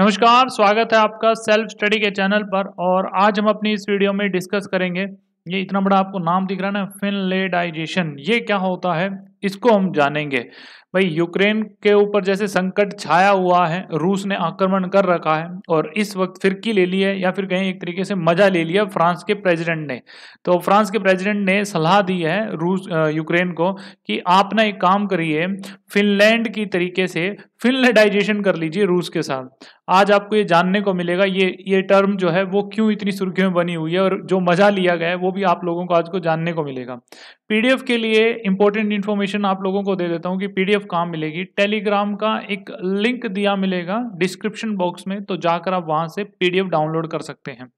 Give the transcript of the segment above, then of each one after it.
नमस्कार स्वागत है आपका सेल्फ स्टडी के चैनल पर और आज हम अपनी इस वीडियो में डिस्कस करेंगे ये इतना बड़ा आपको नाम दिख रहा है ना फिनलेडाइजेशन ये क्या होता है इसको हम जानेंगे भाई यूक्रेन के ऊपर जैसे संकट छाया हुआ है रूस ने आक्रमण कर रखा है और इस वक्त फिरकी ले ली है या फिर कहीं एक तरीके से मजा ले लिया फ्रांस के प्रेसिडेंट ने तो फ्रांस के प्रेसिडेंट ने सलाह दी है रूस यूक्रेन को कि आप ना एक काम करिए फिनलैंड की तरीके से फिनलैंडाइजेशन कर लीजिए रूस के साथ आज आपको ये जानने को मिलेगा ये ये टर्म जो है वो क्यों इतनी सुर्खियों में बनी हुई है और जो मज़ा लिया गया है वो भी आप लोगों को आज को जानने को मिलेगा पीडीएफ के लिए इंपॉर्टेंट इन्फॉर्मेशन आप लोगों को दे देता हूँ कि पीडीएफ कहाँ मिलेगी टेलीग्राम का एक लिंक दिया मिलेगा डिस्क्रिप्शन बॉक्स में तो जाकर आप वहाँ से पीडीएफ डाउनलोड कर सकते हैं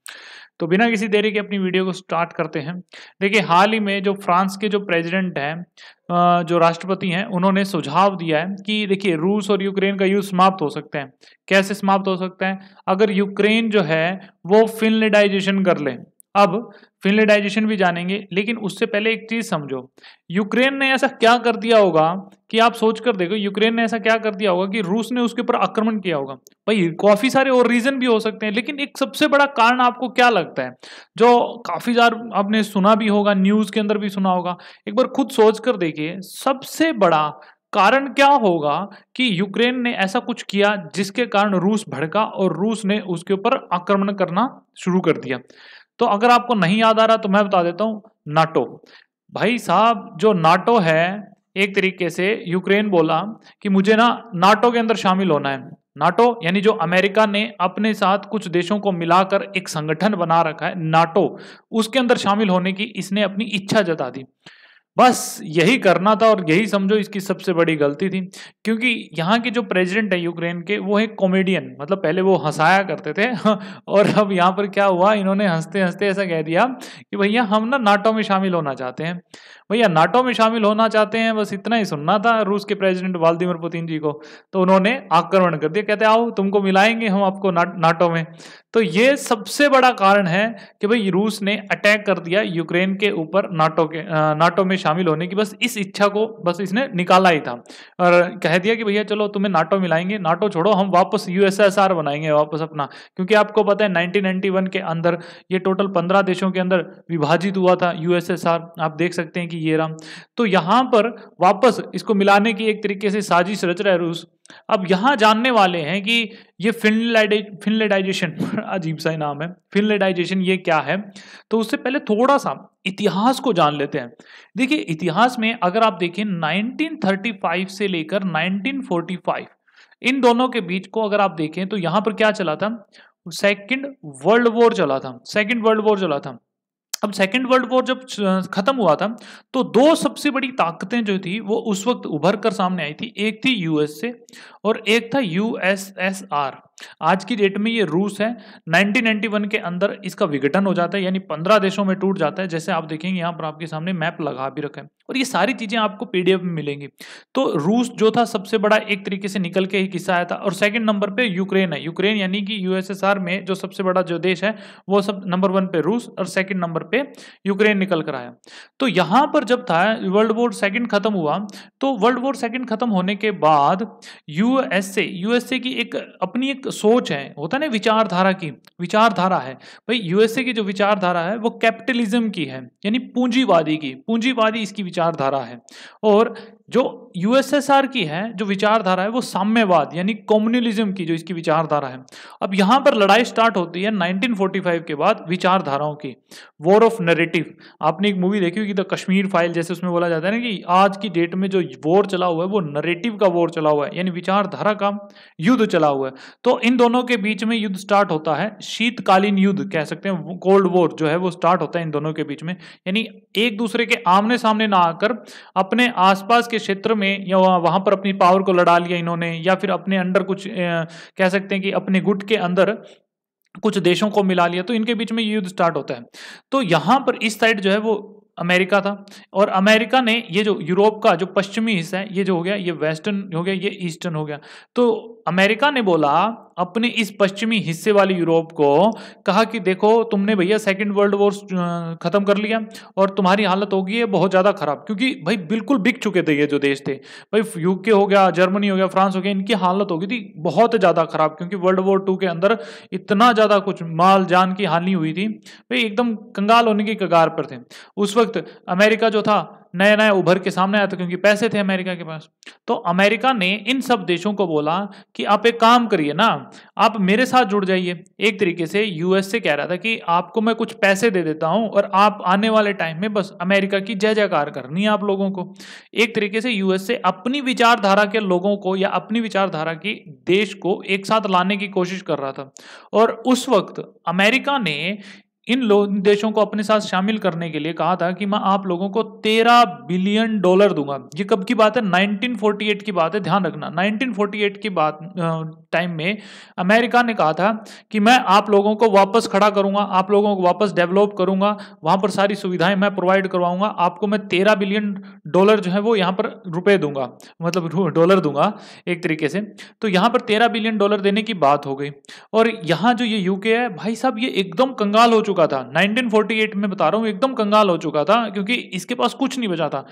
तो बिना किसी देरी के अपनी वीडियो को स्टार्ट करते हैं देखिए हाल ही में जो फ्रांस के जो प्रेसिडेंट हैं जो राष्ट्रपति हैं उन्होंने सुझाव दिया है कि देखिए रूस और यूक्रेन का युद्ध समाप्त हो सकते हैं कैसे समाप्त हो सकते हैं अगर यूक्रेन जो है वो फिनलेडाइजेशन कर लें अब फिनलेडाइजेशन भी जानेंगे लेकिन उससे पहले एक चीज समझो यूक्रेन ने ऐसा क्या कर दिया होगा कि आप सोच कर देखो यूक्रेन ने ऐसा क्या कर दिया होगा कि रूस ने उसके ऊपर आक्रमण किया होगा भाई काफी सारे और रीजन भी हो सकते हैं लेकिन एक सबसे बड़ा कारण आपको क्या लगता है जो काफी बार आपने सुना भी होगा न्यूज के अंदर भी सुना होगा एक बार खुद सोच कर देखिए सबसे बड़ा कारण क्या होगा कि यूक्रेन ने ऐसा कुछ किया जिसके कारण रूस भड़का और रूस ने उसके ऊपर आक्रमण करना शुरू कर दिया तो अगर आपको नहीं याद आ रहा तो मैं बता देता हूं नाटो भाई साहब जो नाटो है एक तरीके से यूक्रेन बोला कि मुझे ना नाटो के अंदर शामिल होना है नाटो यानी जो अमेरिका ने अपने साथ कुछ देशों को मिलाकर एक संगठन बना रखा है नाटो उसके अंदर शामिल होने की इसने अपनी इच्छा जता दी बस यही करना था और यही समझो इसकी सबसे बड़ी गलती थी क्योंकि यहाँ के जो प्रेसिडेंट है यूक्रेन के वो है कॉमेडियन मतलब पहले वो हंसाया करते थे और अब यहाँ पर क्या हुआ इन्होंने हंसते हंसते ऐसा कह दिया कि भैया हम ना नाटो में शामिल होना चाहते हैं भैया नाटो में शामिल होना चाहते हैं बस इतना ही सुनना था रूस के प्रेसिडेंट व्लादिमिर पुतिन जी को तो उन्होंने आक्रमण कर दिया कहते आओ तुमको मिलाएंगे हम आपको ना, नाटो में तो ये सबसे बड़ा कारण है कि भाई रूस ने अटैक कर दिया यूक्रेन के ऊपर नाटो के नाटो में शामिल होने की बस इस इच्छा को बस इसने निकाला ही था और कह दिया कि भैया चलो तुम्हें नाटो मिलाएंगे नाटो छोड़ो हम वापस यूएसएसआर बनाएंगे वापस अपना क्योंकि आपको पता है नाइनटीन के अंदर ये टोटल पंद्रह देशों के अंदर विभाजित हुआ था यूएसएसआर आप देख सकते हैं कि ये रहा तो यहाँ पर वापस इसको मिलाने की एक तरीके से साजिश रच रहा है रूस अब यहाँ जानने वाले हैं कि ये फिनलैडाइजेशन फिनलेडाइजेशन अजीब सा ही नाम है फिनलेडाइजेशन ये क्या है तो उससे पहले थोड़ा सा इतिहास को जान लेते हैं देखिए इतिहास में अगर आप देखें 1935 से लेकर 1945 इन दोनों के बीच को अगर आप देखें तो यहाँ पर क्या चला था सेकेंड वर्ल्ड वॉर चला था सेकेंड वर्ल्ड वॉर चला था अब सेकेंड वर्ल्ड वॉर जब खत्म हुआ था तो दो सबसे बड़ी ताकतें जो थी वो उस वक्त उभर कर सामने आई थी एक थी यूएसए और एक था यूएसएसआर आज की डेट में ये रूस है 1991 के अंदर इसका विघटन हो जाता है यानी 15 देशों में टूट जाता है जैसे आप देखेंगे यहाँ पर आपके सामने मैप लगा भी रखा है और ये सारी चीज़ें आपको पीडीएफ में मिलेंगी तो रूस जो था सबसे बड़ा एक तरीके से निकल के ही किस्सा आया था और सेकंड नंबर पे यूक्रेन है यूक्रेन यानी कि यूएसएसआर में जो सबसे बड़ा जो देश है वो सब नंबर वन पे रूस और सेकंड नंबर पे यूक्रेन निकल कर आया तो यहां पर जब था वर्ल्ड वॉर सेकेंड खत्म हुआ तो वर्ल्ड वॉर सेकेंड खत्म होने के बाद यूएसए यूएसए की एक अपनी एक सोच है होता है ना विचारधारा की विचारधारा है भाई यूएसए की जो विचारधारा है वो कैपिटलिज्म की है यानी पूंजीवादी की पूंजीवादी इसकी विचारधारा है और जो यूएसएसआर की है जो विचारधारा है वो साम्यवाद यानी कम्युनलिज्म की जो इसकी विचारधारा है अब यहाँ पर लड़ाई स्टार्ट होती है 1945 के बाद विचारधाराओं की वॉर ऑफ नरेटिव आपने एक मूवी देखी होगी द कश्मीर फाइल जैसे उसमें बोला जाता है ना कि आज की डेट में जो वॉर चला हुआ है वो नरेटिव का वॉर चला हुआ है यानी विचारधारा का युद्ध चला हुआ है तो इन दोनों के बीच में युद्ध स्टार्ट होता है शीतकालीन युद्ध कह सकते हैं कोल्ड वॉर जो है वो स्टार्ट होता है इन दोनों के बीच में यानी एक दूसरे के आमने सामने ना आकर अपने आसपास के क्षेत्र में या वहां पर अपनी पावर को लड़ा लिया इन्होंने या फिर अपने अंडर कुछ ए, कह सकते हैं कि अपने गुट के अंदर कुछ देशों को मिला लिया तो इनके बीच में युद्ध स्टार्ट होता है तो यहां पर इस साइड जो है वो अमेरिका था और अमेरिका ने ये जो यूरोप का जो पश्चिमी हिस्सा है ये जो हो गया ये वेस्टर्न हो गया ये ईस्टर्न हो गया तो अमेरिका ने बोला अपने इस पश्चिमी हिस्से वाले यूरोप को कहा कि देखो तुमने भैया सेकेंड वर्ल्ड वॉर खत्म कर लिया और तुम्हारी हालत होगी है बहुत ज़्यादा खराब क्योंकि भाई बिल्कुल बिक चुके थे ये जो देश थे भाई यूके हो गया जर्मनी हो गया फ्रांस हो गया इनकी हालत होगी थी बहुत ज़्यादा खराब क्योंकि वर्ल्ड वॉर टू के अंदर इतना ज़्यादा कुछ माल जान की हानि हुई थी भाई एकदम कंगाल होने की कगार पर थे उस वक्त अमेरिका जो था नया नया उभर के सामने आया था क्योंकि पैसे थे अमेरिका के पास तो अमेरिका ने इन सब देशों को बोला कि आप एक काम करिए ना आप मेरे साथ जुड़ जाइए एक तरीके से यूएस से कह रहा था कि आपको मैं कुछ पैसे दे देता हूं और आप आने वाले टाइम में बस अमेरिका की जय जयकार करनी है आप लोगों को एक तरीके से यूएस से अपनी विचारधारा के लोगों को या अपनी विचारधारा की देश को एक साथ लाने की कोशिश कर रहा था और उस वक्त अमेरिका ने इन देशों को अपने साथ शामिल करने के लिए कहा था कि मैं आप लोगों को तेरह बिलियन डॉलर दूंगा ये कब की बात है 1948 की बात है ध्यान रखना 1948 की बात टाइम में अमेरिका ने कहा था कि मैं आप लोगों को वापस खड़ा करूंगा आप लोगों को वापस डेवलप करूंगा वहां पर सारी सुविधाएं मैं प्रोवाइड करवाऊंगा आपको मैं तेरह बिलियन डॉलर जो है वो यहाँ पर रुपये दूंगा मतलब डॉलर दूंगा एक तरीके से तो यहाँ पर तेरह बिलियन डॉलर देने की बात हो गई और यहाँ जो ये यूके है भाई साहब ये एकदम कंगाल हो चुका चुका था 1948 में बता रहा हूं एकदम कंगाल हो चुका था क्योंकि इसके पास कुछ नहीं बचा था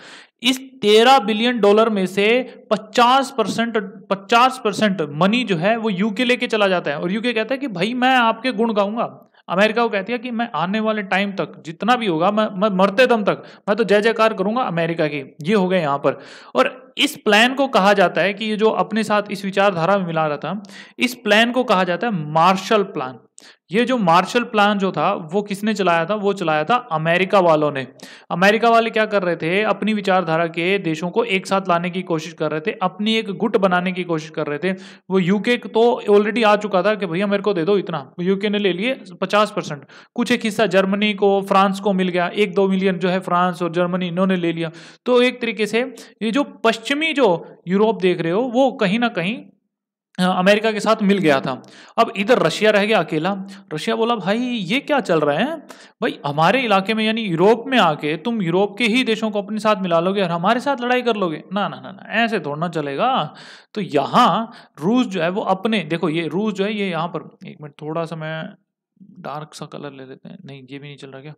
इस 13 बिलियन डॉलर में से 50 परसेंट पचास परसेंट मनी जो है वो यूके लेके चला जाता है और यूके कहता है कि भाई मैं आपके गुण गाऊंगा अमेरिका को कहती है कि मैं आने वाले टाइम तक जितना भी होगा मैं मैं मरते दम तक मैं तो जय जयकार करूंगा अमेरिका की ये हो गया यहां पर और इस प्लान को कहा जाता है कि ये जो अपने साथ इस विचारधारा में मिला रहा था इस प्लान को कहा जाता है मार्शल प्लान ये जो मार्शल प्लान जो था वो किसने चलाया था वो चलाया था अमेरिका वालों ने अमेरिका वाले क्या कर रहे थे अपनी विचारधारा के देशों को एक साथ लाने की कोशिश कर रहे थे अपनी एक गुट बनाने की कोशिश कर रहे थे वो यूके तो ऑलरेडी आ चुका था कि भैया मेरे को दे दो इतना यूके ने ले लिए पचास परसेंट कुछ एक हिस्सा जर्मनी को फ्रांस को मिल गया एक दो मिलियन जो है फ्रांस और जर्मनी इन्होंने ले लिया तो एक तरीके से ये जो पश्चिम पश्चिमी जो यूरोप देख रहे हो वो कहीं ना कहीं अमेरिका के साथ मिल गया था अब इधर रशिया रह गया अकेला रशिया बोला भाई ये क्या चल रहा है भाई हमारे इलाके में यानी यूरोप में आके तुम यूरोप के ही देशों को अपने साथ मिला लोगे और हमारे साथ लड़ाई कर लोगे ना ना ना ना ऐसे थोड़ा चलेगा तो यहाँ रूस जो है वो अपने देखो ये रूस जो है ये यहाँ पर एक मिनट थोड़ा सा मैं डार्क सा कलर ले लेते हैं नहीं ये भी नहीं चल रहा क्या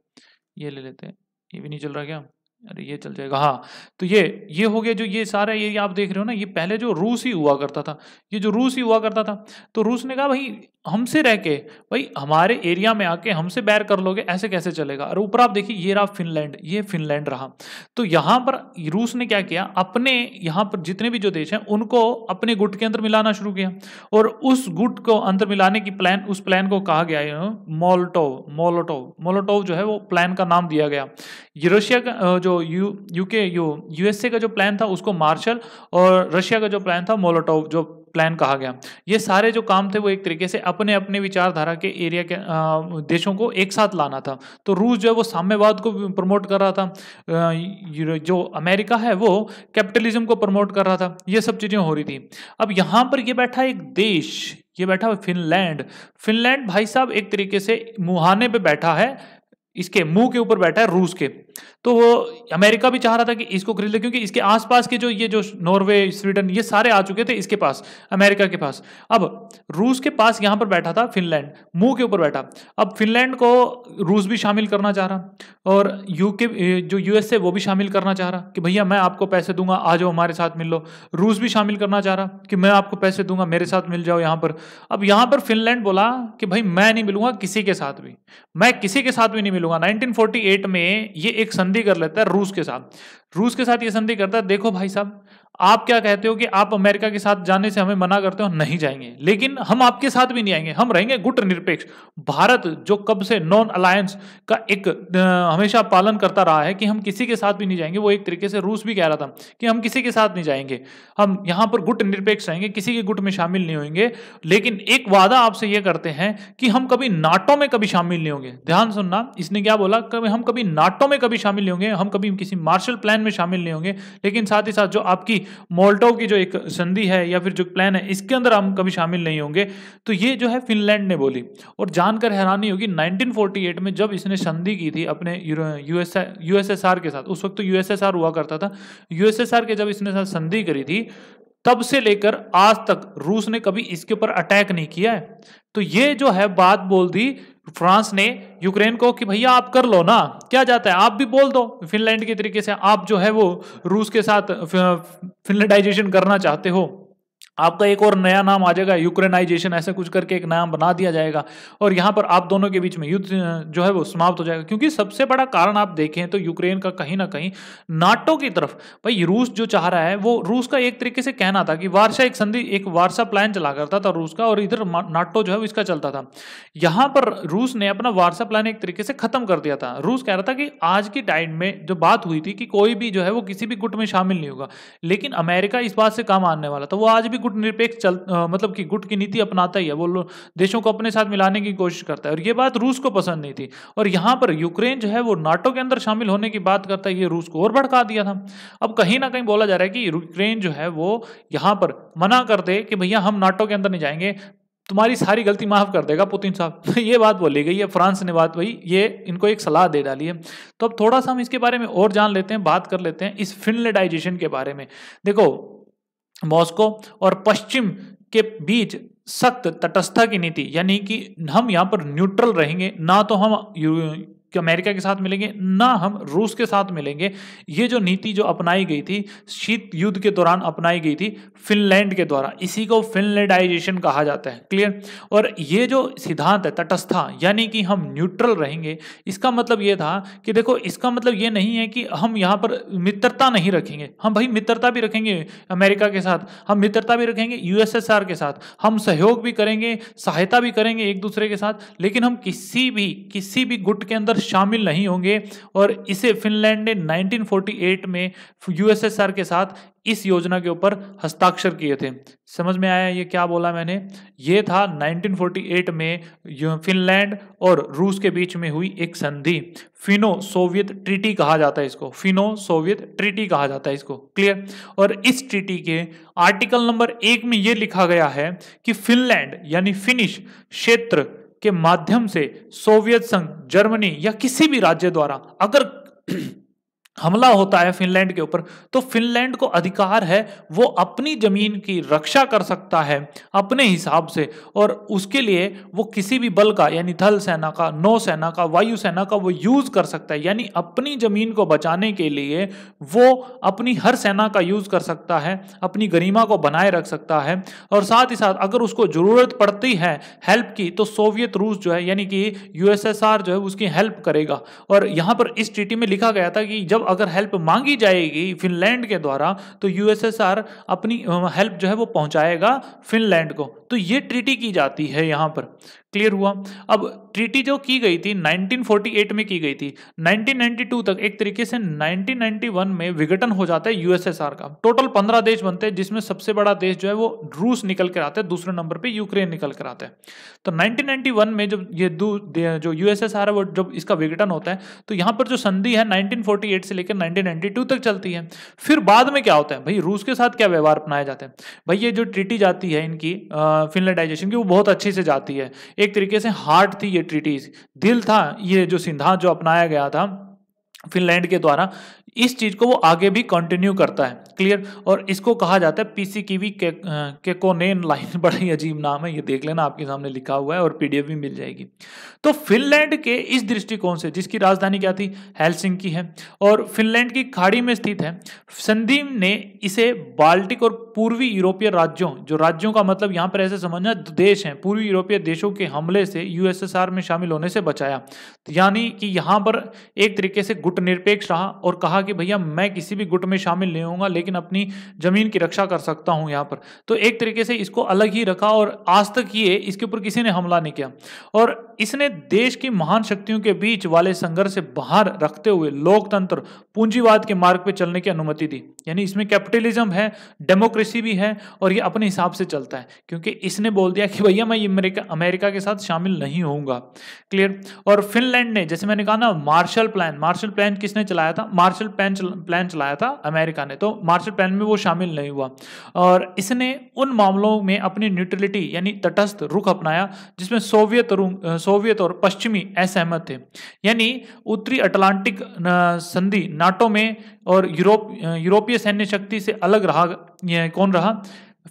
ये ले लेते हैं ये भी नहीं चल रहा क्या अरे ये चल जाएगा हाँ तो ये ये हो गया जो ये सारा ये आप देख रहे हो ना ये पहले जो रूस ही हुआ करता था ये जो रूस ही हुआ करता था तो रूस ने कहा भाई हमसे रह के भाई हमारे एरिया में आके हमसे बैर कर लोगे ऐसे कैसे चलेगा और ऊपर आप देखिए ये रहा फिनलैंड ये फिनलैंड रहा तो यहाँ पर रूस ने क्या किया अपने यहाँ पर जितने भी जो देश हैं उनको अपने गुट के अंदर मिलाना शुरू किया और उस गुट को अंदर मिलाने की प्लान उस प्लान को कहा गया मोलटोव मोलोटोव मोलोटोव जो है वो प्लान का नाम दिया गया यूरोशिया का जो जो यू यूके यू यूएसए का जो प्लान था उसको मार्शल और रशिया का जो प्लान था मोलोटोव जो प्लान कहा गया ये सारे जो काम थे वो एक तरीके से अपने अपने विचारधारा के एरिया के आ, देशों को एक साथ लाना था तो रूस जो है वो साम्यवाद को प्रमोट कर रहा था आ, जो अमेरिका है वो कैपिटलिज्म को प्रमोट कर रहा था ये सब चीज़ें हो रही थी अब यहाँ पर ये बैठा एक देश ये बैठा फिनलैंड फिनलैंड भाई साहब एक तरीके से मुहाने पर बैठा है इसके मुंह के ऊपर बैठा है रूस के तो वो अमेरिका भी चाह रहा था कि इसको खरीद ले क्योंकि इसके आसपास के जो ये जो नॉर्वे स्वीडन ये सारे आ चुके थे इसके पास अमेरिका के पास अब रूस के पास यहां पर बैठा था फिनलैंड मुंह के ऊपर बैठा अब फिनलैंड को रूस भी शामिल करना चाह रहा और यूके जो यूएसए वो भी शामिल करना चाह रहा कि भैया मैं आपको पैसे दूंगा आ जाओ हमारे साथ मिल लो रूस भी शामिल करना चाह रहा कि मैं आपको पैसे दूंगा मेरे साथ मिल जाओ यहां पर अब यहां पर फिनलैंड बोला कि भाई मैं नहीं मिलूंगा किसी के साथ भी मैं किसी के साथ भी नहीं मिलूंगा होगा 1948 में ये एक संधि कर लेता है रूस के साथ रूस के साथ ये संधि करता है देखो भाई साहब आप क्या कहते हो कि आप अमेरिका के साथ जाने से हमें मना करते हो नहीं जाएंगे लेकिन हम आपके साथ भी नहीं आएंगे हम रहेंगे गुट निरपेक्ष भारत जो कब से नॉन अलायंस का एक हमेशा पालन करता रहा है कि हम किसी के साथ भी नहीं जाएंगे वो एक तरीके से रूस भी कह रहा था कि हम किसी के साथ नहीं जाएंगे हम यहाँ पर गुट निरपेक्ष रहेंगे किसी के गुट में शामिल नहीं होंगे लेकिन एक वादा आपसे ये करते हैं कि हम कभी नाटो में कभी शामिल नहीं होंगे ध्यान सुनना इसने क्या बोला कभी हम कभी नाटो में कभी शामिल नहीं होंगे हम कभी किसी मार्शल प्लान में शामिल नहीं होंगे लेकिन साथ ही साथ जो आपकी मोल्टोव की जो एक संधि है या फिर जो प्लान है इसके अंदर हम कभी शामिल नहीं होंगे तो ये जो है फिनलैंड ने बोली और जानकर हैरानी होगी 1948 में जब इसने संधि की थी अपने यूएसएसआर के साथ उस वक्त तो यूएसएसआर हुआ करता था यूएसएसआर के जब इसने साथ संधि करी थी तब से लेकर आज तक रूस ने कभी इसके ऊपर अटैक नहीं किया है तो ये जो है बात बोल दी फ्रांस ने यूक्रेन को कि भैया आप कर लो ना क्या जाता है आप भी बोल दो फिनलैंड के तरीके से आप जो है वो रूस के साथ फिनलैंडाइजेशन करना चाहते हो आपका एक और नया नाम आ जाएगा यूक्रेनाइजेशन ऐसा कुछ करके एक नाम बना दिया जाएगा और यहाँ पर आप दोनों के बीच में युद्ध जो है वो समाप्त हो जाएगा क्योंकि सबसे बड़ा कारण आप देखें तो यूक्रेन का कहीं ना कहीं नाटो की तरफ भाई रूस जो चाह रहा है वो रूस का एक तरीके से कहना था कि वार्षा एक संधि एक वार्षा प्लान चला करता था रूस का और इधर नाटो जो है इसका चलता था यहाँ पर रूस ने अपना वार्षा प्लान एक तरीके से खत्म कर दिया था रूस कह रहा था कि आज की टाइम में जो बात हुई थी कि कोई भी जो है वो किसी भी गुट में शामिल नहीं होगा लेकिन अमेरिका इस बात से काम आने वाला था वो आज भी भी गुट निरपेक्ष चल आ, मतलब कि गुट की नीति अपनाता ही है वो देशों को अपने साथ मिलाने की कोशिश करता है और ये बात रूस को पसंद नहीं थी और यहाँ पर यूक्रेन जो है वो नाटो के अंदर शामिल होने की बात करता है ये रूस को और भड़का दिया था अब कहीं ना कहीं बोला जा रहा है कि यूक्रेन जो है वो यहाँ पर मना कर दे कि भैया हम नाटो के अंदर नहीं जाएंगे तुम्हारी सारी गलती माफ़ कर देगा पुतिन साहब ये बात बोली गई है फ्रांस ने बात वही ये इनको एक सलाह दे डाली है तो अब थोड़ा सा हम इसके बारे में और जान लेते हैं बात कर लेते हैं इस फिनलेडाइजेशन के बारे में देखो मॉस्को और पश्चिम के बीच सख्त तटस्थता की नीति यानी कि हम यहाँ पर न्यूट्रल रहेंगे ना तो हम अमेरिका के साथ मिलेंगे ना हम रूस के साथ मिलेंगे ये जो नीति जो अपनाई गई थी शीत युद्ध के दौरान अपनाई गई थी फिनलैंड के द्वारा इसी को फिनलैंडाइजेशन कहा जाता है क्लियर और ये जो सिद्धांत है तटस्था यानी कि हम न्यूट्रल रहेंगे इसका मतलब ये था कि देखो इसका मतलब ये नहीं है कि हम यहाँ पर मित्रता नहीं रखेंगे हम भाई मित्रता भी रखेंगे अमेरिका के साथ हम मित्रता भी रखेंगे यूएसएसआर के साथ हम सहयोग भी करेंगे सहायता भी करेंगे एक दूसरे के साथ लेकिन हम किसी भी किसी भी गुट के अंदर शामिल नहीं होंगे और इसे फिनलैंड ने 1948 में यूएसएसआर के साथ इस योजना के ऊपर हस्ताक्षर किए थे समझ में आया ये क्या बोला मैंने ये था 1948 में फिनलैंड और रूस के बीच में हुई एक संधि फिनो सोवियत ट्रीटी कहा जाता है इसको फिनो सोवियत ट्रीटी कहा जाता है इसको क्लियर और इस ट्रीटी के आर्टिकल नंबर एक में यह लिखा गया है कि फिनलैंड यानी फिनिश क्षेत्र के माध्यम से सोवियत संघ जर्मनी या किसी भी राज्य द्वारा अगर हमला होता है फिनलैंड के ऊपर तो फिनलैंड को अधिकार है वो अपनी जमीन की रक्षा कर सकता है अपने हिसाब से और उसके लिए वो किसी भी बल का यानी थल सेना का नौ सेना का वायु सेना का वो यूज कर सकता है यानी अपनी जमीन को बचाने के लिए वो अपनी हर सेना का यूज कर सकता है अपनी गरिमा को बनाए रख सकता है और साथ ही साथ अगर उसको जरूरत पड़ती है हेल्प की तो सोवियत रूस जो है यानी कि यूएसएसआर जो है उसकी हेल्प करेगा और यहाँ पर इस ट्रीटी में लिखा गया था कि जब मतलब अगर हेल्प मांगी जाएगी फिनलैंड के द्वारा तो यूएसएसआर अपनी हेल्प जो है वो पहुंचाएगा फिनलैंड को तो ये ट्रीटी की जाती है यहाँ पर क्लियर हुआ अब ट्रीटी जो की गई थी 1948 में की गई थी 1992 तक एक तरीके से 1991 में विघटन हो जाता है यूएसएसआर का टोटल 15 देश बनते हैं जिसमें सबसे बड़ा देश जो है वो रूस निकल कर आता है दूसरे नंबर पे यूक्रेन निकल कर आता है तो 1991 में जब ये जो यूएसएसआर है वो जब इसका विघटन होता है तो यहाँ पर जो संधि है नाइनटीन से लेकर नाइनटीन तक चलती है फिर बाद में क्या होता है भाई रूस के साथ क्या व्यवहार अपनाया जाता है भाई ये जो ट्रीटी जाती है इनकी फिनलैंडाइजेशन की वो बहुत अच्छे से जाती है एक तरीके से हार्ट थी ये ट्रिटीज दिल था ये जो सिद्धांत जो अपनाया गया था फिनलैंड के द्वारा इस चीज को वो आगे भी कंटिन्यू करता है क्लियर और इसको कहा जाता है पीसी की भी के, के लाइन बड़ा ही अजीब नाम है ये देख लेना आपके सामने लिखा हुआ है और पीडीएफ भी मिल जाएगी तो फिनलैंड के इस दृष्टिकोण से जिसकी राजधानी क्या थी हेलसिंग की है और फिनलैंड की खाड़ी में स्थित है संधि ने इसे बाल्टिक और पूर्वी यूरोपीय राज्यों जो राज्यों का मतलब यहां पर ऐसे समझना देश है पूर्वी यूरोपीय देशों के हमले से यूएसएसआर में शामिल होने से बचाया यानी कि यहां पर एक तरीके से गुटनिरपेक्ष रहा और कहा कहा कि भैया मैं किसी भी गुट में शामिल नहीं होऊंगा लेकिन अपनी जमीन की रक्षा कर सकता हूं यहां पर तो एक तरीके से इसको अलग ही रखा और आज तक ये इसके ऊपर किसी ने हमला नहीं किया और इसने देश की महान शक्तियों के बीच वाले संघर्ष से बाहर रखते हुए लोकतंत्र पूंजीवाद के मार्ग पर चलने की अनुमति दी यानी इसमें कैपिटलिज्म है डेमोक्रेसी भी है और ये अपने हिसाब से चलता है क्योंकि इसने बोल दिया कि भैया मैं अमेरिका अमेरिका के साथ शामिल नहीं होऊंगा क्लियर और फिनलैंड ने जैसे मैंने कहा ना मार्शल प्लान मार्शल प्लान किसने चलाया था मार्शल मार्शल प्लान प्लान चलाया था अमेरिका ने तो मार्शल प्लान में वो शामिल नहीं हुआ और इसने उन मामलों में अपनी न्यूट्रलिटी यानी तटस्थ रुख अपनाया जिसमें सोवियत सोवियत और पश्चिमी असहमत थे यानी उत्तरी अटलांटिक संधि नाटो में और यूरोप यूरोपीय सैन्य शक्ति से अलग रहा कौन रहा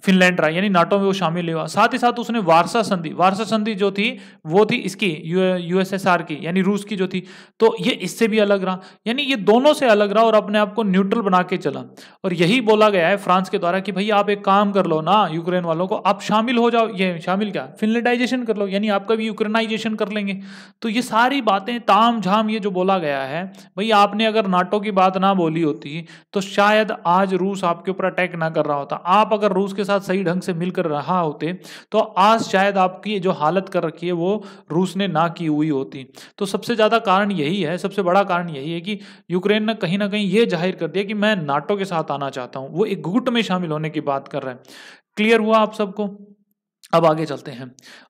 फिनलैंड रहा यानी नाटो में वो शामिल हुआ साथ ही साथ उसने वारसा संधि वारसा संधि जो थी वो थी इसकी यूएसएसआर की यानी रूस की जो थी तो ये इससे भी अलग रहा यानी ये दोनों से अलग रहा और अपने आप को न्यूट्रल बना के चला और यही बोला गया है फ्रांस के द्वारा कि भाई आप एक काम कर लो ना यूक्रेन वालों को आप शामिल हो जाओ ये शामिल क्या फिनलैंडाइजेशन कर लो यानी आपका भी यूक्रेनाइजेशन कर लेंगे तो ये सारी बातें ताम झाम ये जो बोला गया है भाई आपने अगर नाटो की बात ना बोली होती तो शायद आज रूस आपके ऊपर अटैक ना कर रहा होता आप अगर रूस उसके साथ सही ढंग से मिलकर रहा होते तो आज शायद आपकी जो हालत कर रखी है वो रूस ने ना की हुई होती तो सबसे ज़्यादा कारण यही है सबसे बड़ा कारण यही है कि यूक्रेन ने कहीं ना कहीं ये जाहिर कर दिया कि मैं नाटो के साथ आना चाहता हूँ वो एक गुट में शामिल होने की बात कर रहे हैं क्लियर हुआ आप सबको अब आगे चलते हैं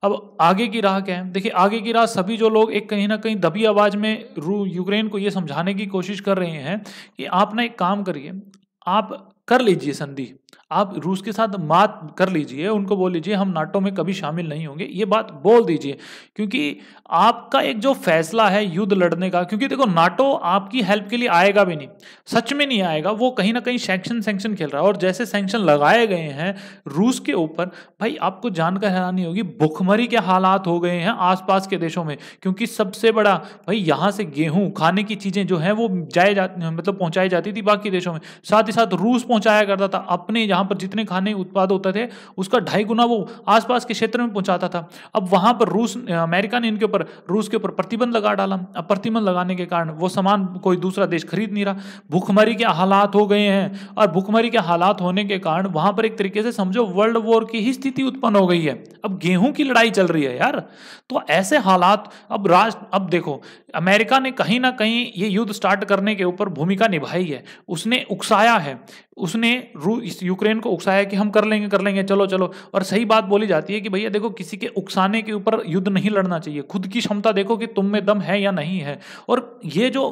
अब आगे की राह क्या है देखिए आगे की राह सभी जो लोग एक कहीं ना कहीं दबी आवाज़ में रू यूक्रेन को यह समझाने की कोशिश कर रहे हैं कि आप ना एक काम करिए आप कर लीजिए संधि आप रूस के साथ बात कर लीजिए उनको बोल लीजिए हम नाटो में कभी शामिल नहीं होंगे ये बात बोल दीजिए क्योंकि आपका एक जो फैसला है युद्ध लड़ने का क्योंकि देखो नाटो आपकी हेल्प के लिए आएगा भी नहीं सच में नहीं आएगा वो कहीं ना कहीं सैंक्शन सैंक्शन खेल रहा है और जैसे सैंक्शन लगाए गए हैं रूस के ऊपर भाई आपको जानकर हैरानी होगी भुखमरी के हालात हो गए हैं आसपास के देशों में क्योंकि सबसे बड़ा भाई यहाँ से गेहूँ खाने की चीज़ें जो हैं वो जाए जाती मतलब पहुँचाई जाती थी बाकी देशों में साथ ही साथ रूस पहुँचाया करता था अपने अपने यहाँ पर जितने खाने उत्पाद होते थे उसका ढाई गुना वो आसपास के क्षेत्र में पहुँचाता था अब वहाँ पर रूस अमेरिका ने इनके ऊपर रूस के ऊपर प्रतिबंध लगा डाला अब प्रतिबंध लगाने के कारण वो सामान कोई दूसरा देश खरीद नहीं रहा भूखमरी के हालात हो गए हैं और भूखमरी के हालात होने के कारण वहाँ पर एक तरीके से समझो वर्ल्ड वॉर की ही स्थिति उत्पन्न हो गई है अब गेहूँ की लड़ाई चल रही है यार तो ऐसे हालात अब राष्ट्र अब देखो अमेरिका ने कहीं ना कहीं ये युद्ध स्टार्ट करने के ऊपर भूमिका निभाई है उसने उकसाया है उसने इस यूक्रेन को उकसाया कि हम कर लेंगे कर लेंगे चलो चलो और सही बात बोली जाती है कि भैया देखो किसी के उकसाने के ऊपर युद्ध नहीं लड़ना चाहिए खुद की क्षमता देखो कि तुम में दम है या नहीं है और ये जो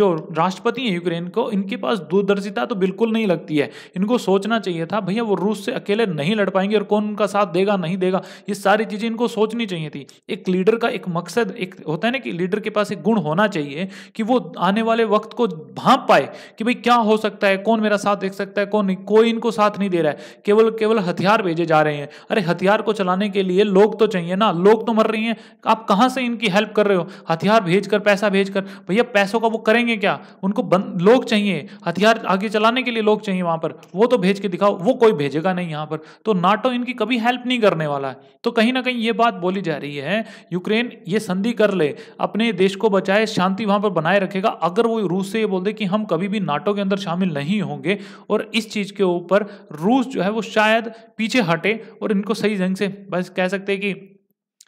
जो राष्ट्रपति हैं यूक्रेन को इनके पास दूरदर्शिता तो बिल्कुल नहीं लगती है इनको सोचना चाहिए था भैया वो रूस से अकेले नहीं लड़ पाएंगे और कौन उनका साथ देगा नहीं देगा ये सारी चीज़ें इनको सोचनी चाहिए थी एक लीडर का एक मकसद एक होता है ना कि लीडर के पास एक गुण होना चाहिए कि वो आने वाले वक्त को भाप पाए कि भाई क्या हो सकता है कौन मेरा साथ देख सकता है कौन नहीं कोई इनको साथ बात नहीं दे रहा है केवल केवल हथियार भेजे जा रहे हैं अरे हथियार को चलाने के लिए लोग तो चाहिए ना लोग तो मर रही हैं आप कहाँ से इनकी हेल्प कर रहे हो हथियार भेज कर पैसा भेज कर भैया पैसों का वो करेंगे क्या उनको लोग चाहिए हथियार आगे चलाने के लिए लोग चाहिए वहाँ पर वो तो भेज के दिखाओ वो कोई भेजेगा नहीं यहाँ पर तो नाटो तो इनकी कभी हेल्प नहीं करने वाला है तो कहीं ना कहीं ये बात बोली जा रही है यूक्रेन ये संधि कर ले अपने देश को बचाए शांति वहाँ पर बनाए रखेगा अगर वो रूस से ये बोल दे कि हम कभी भी नाटो के अंदर शामिल नहीं होंगे और इस चीज़ के ऊपर रूस जो है वो शायद पीछे हटे और इनको सही ढंग से बस कह सकते हैं कि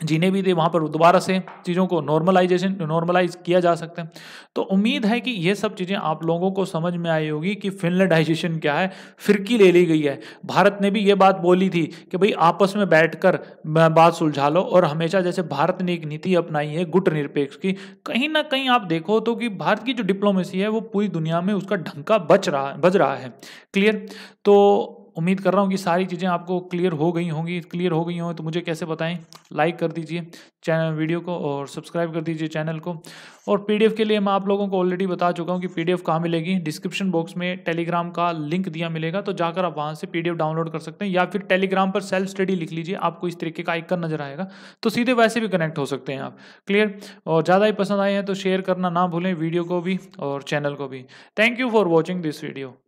जीने भी दे वहाँ पर दोबारा से चीज़ों को नॉर्मलाइजेशन नॉर्मलाइज किया जा सकता है तो उम्मीद है कि ये सब चीज़ें आप लोगों को समझ में आई होगी कि फिनलैंडाइजेशन क्या है फिरकी ले ली गई है भारत ने भी ये बात बोली थी कि भाई आपस में बैठकर बात सुलझा लो और हमेशा जैसे भारत ने एक नीति अपनाई है गुट निरपेक्ष की कहीं ना कहीं आप देखो तो कि भारत की जो डिप्लोमेसी है वो पूरी दुनिया में उसका ढंका बच रहा बज रहा है क्लियर तो उम्मीद कर रहा हूँ कि सारी चीज़ें आपको क्लियर हो गई होंगी क्लियर हो गई हों तो मुझे कैसे बताएं लाइक कर दीजिए चैनल वीडियो को और सब्सक्राइब कर दीजिए चैनल को और पीडीएफ के लिए मैं आप लोगों को ऑलरेडी बता चुका हूँ कि पीडीएफ कहाँ मिलेगी डिस्क्रिप्शन बॉक्स में टेलीग्राम का लिंक दिया मिलेगा तो जाकर आप वहाँ से पी डाउनलोड कर सकते हैं या फिर टेलीग्राम पर सेल्फ स्टडी लिख लीजिए आपको इस तरीके का आइकन नजर आएगा तो सीधे वैसे भी कनेक्ट हो सकते हैं आप क्लियर और ज़्यादा ही पसंद आए हैं तो शेयर करना ना भूलें वीडियो को भी और चैनल को भी thank you for watching this video